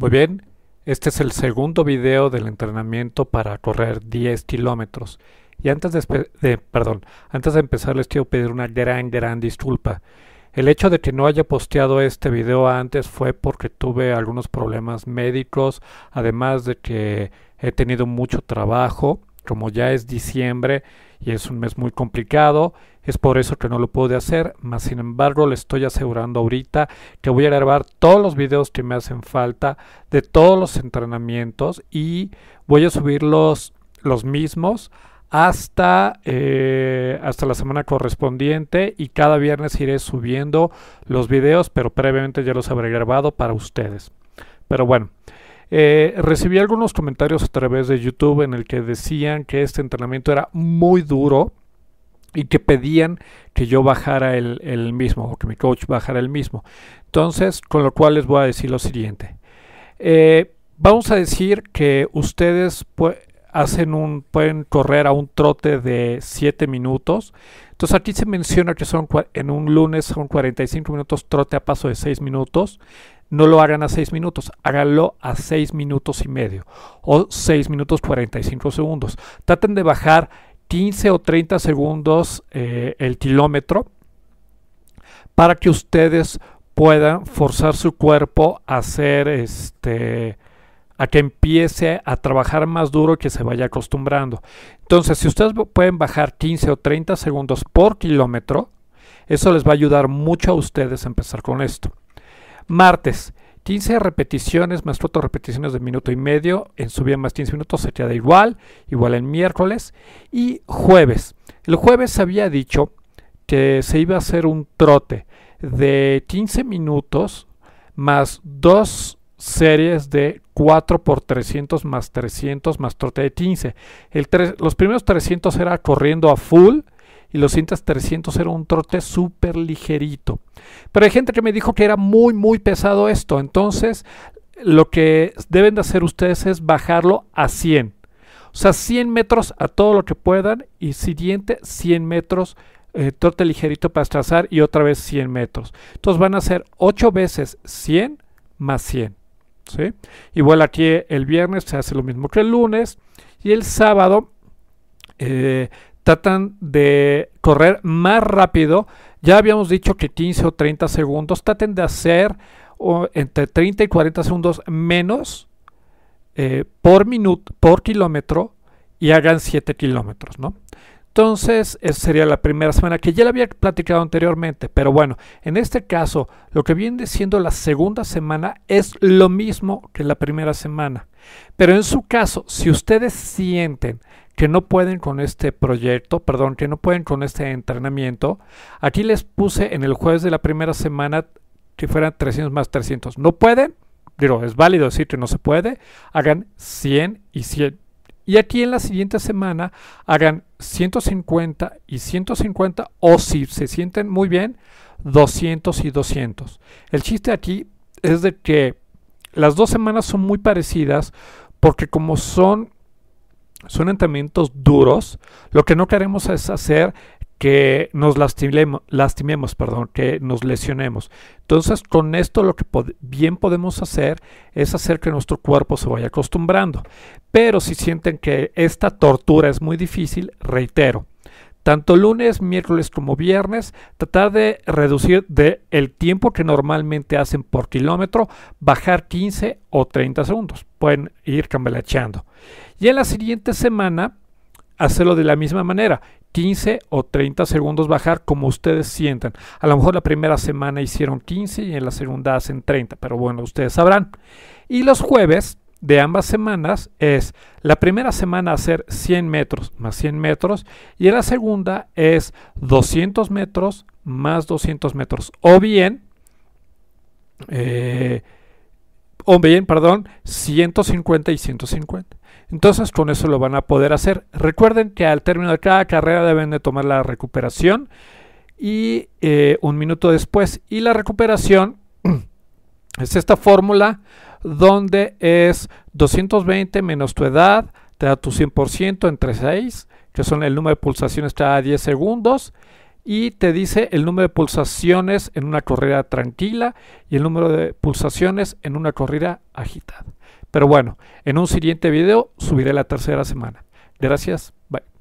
Muy bien, este es el segundo video del entrenamiento para correr 10 kilómetros. Y antes de, perdón, antes de empezar les quiero pedir una gran, gran disculpa. El hecho de que no haya posteado este video antes fue porque tuve algunos problemas médicos, además de que he tenido mucho trabajo como ya es diciembre y es un mes muy complicado, es por eso que no lo pude hacer, Mas sin embargo le estoy asegurando ahorita que voy a grabar todos los videos que me hacen falta de todos los entrenamientos y voy a subir los, mismos hasta, eh, hasta la semana correspondiente y cada viernes iré subiendo los videos, pero previamente ya los habré grabado para ustedes. Pero bueno. Eh, recibí algunos comentarios a través de YouTube en el que decían que este entrenamiento era muy duro y que pedían que yo bajara el, mismo o que mi coach bajara el mismo. Entonces, con lo cual les voy a decir lo siguiente. Eh, vamos a decir que ustedes hacen un, pueden correr a un trote de 7 minutos. Entonces aquí se menciona que son en un lunes son 45 minutos trote a paso de 6 minutos no lo hagan a 6 minutos, háganlo a 6 minutos y medio o 6 minutos 45 segundos. Traten de bajar 15 o 30 segundos eh, el kilómetro para que ustedes puedan forzar su cuerpo a hacer este a que empiece a trabajar más duro que se vaya acostumbrando. Entonces, si ustedes pueden bajar 15 o 30 segundos por kilómetro, eso les va a ayudar mucho a ustedes a empezar con esto. Martes, 15 repeticiones más 4 repeticiones de minuto y medio. En subida más 15 minutos se queda igual, igual en miércoles. Y jueves. El jueves había dicho que se iba a hacer un trote de 15 minutos más dos series de 4 por 300 más 300 más trote de 15. los primeros 300 era corriendo a full y los cintas 300 era un trote súper ligerito. Pero hay gente que me dijo que era muy, muy pesado esto. Entonces, lo que deben de hacer ustedes es bajarlo a 100. O sea, 100 metros a todo lo que puedan y siguiente 100 metros eh, trote ligerito para trazar y otra vez 100 metros. Entonces van a ser 8 veces 100 más 100. ¿sí? Igual aquí el viernes se hace lo mismo que el lunes y el sábado eh, tratan de correr más rápido. Ya habíamos dicho que 15 o 30 segundos. Traten de hacer entre 30 y 40 segundos menos eh, por minuto, por kilómetro y hagan 7 kilómetros, ¿no? Entonces, esa sería la primera semana que ya la había platicado anteriormente, pero bueno, en este caso, lo que viene siendo la segunda semana es lo mismo que la primera semana. Pero en su caso, si ustedes sienten que no pueden con este proyecto, perdón, que no pueden con este entrenamiento, aquí les puse en el jueves de la primera semana que fueran 300 más 300. ¿No pueden? Digo, es válido decir que no se puede. Hagan 100 y 100. Y aquí en la siguiente semana hagan 150 y 150 o si se sienten muy bien, 200 y 200. El chiste aquí es de que las dos semanas son muy parecidas porque como son, son entrenamientos duros, lo que no queremos es hacer que nos lastimemos, lastimemos, perdón, que nos lesionemos. Entonces, con esto lo que bien podemos hacer es hacer que nuestro cuerpo se vaya acostumbrando. Pero si sienten que esta tortura es muy difícil, reitero, tanto lunes, miércoles como viernes, tratar de reducir de el tiempo que normalmente hacen por kilómetro, bajar 15 o 30 segundos. Pueden ir cambalacheando. Y en la siguiente semana, hacerlo de la misma manera. 15 o 30 segundos bajar como ustedes sientan. A lo mejor la primera semana hicieron 15 y en la segunda hacen 30, pero bueno, ustedes sabrán. Y los jueves de ambas semanas es la primera semana hacer 100 metros más 100 metros y la segunda es 200 metros más 200 metros. O bien, eh, o bien, perdón, 150 y 150. Entonces con eso lo van a poder hacer. Recuerden que al término de cada carrera deben de tomar la recuperación y eh, un minuto después. Y la recuperación es esta fórmula donde es 220 menos tu edad, te da tu 100% entre 6, que son el número de pulsaciones cada 10 segundos, y te dice el número de pulsaciones en una corrida tranquila y el número de pulsaciones en una corrida agitada. Pero bueno, en un siguiente video subiré la tercera semana. Gracias, bye.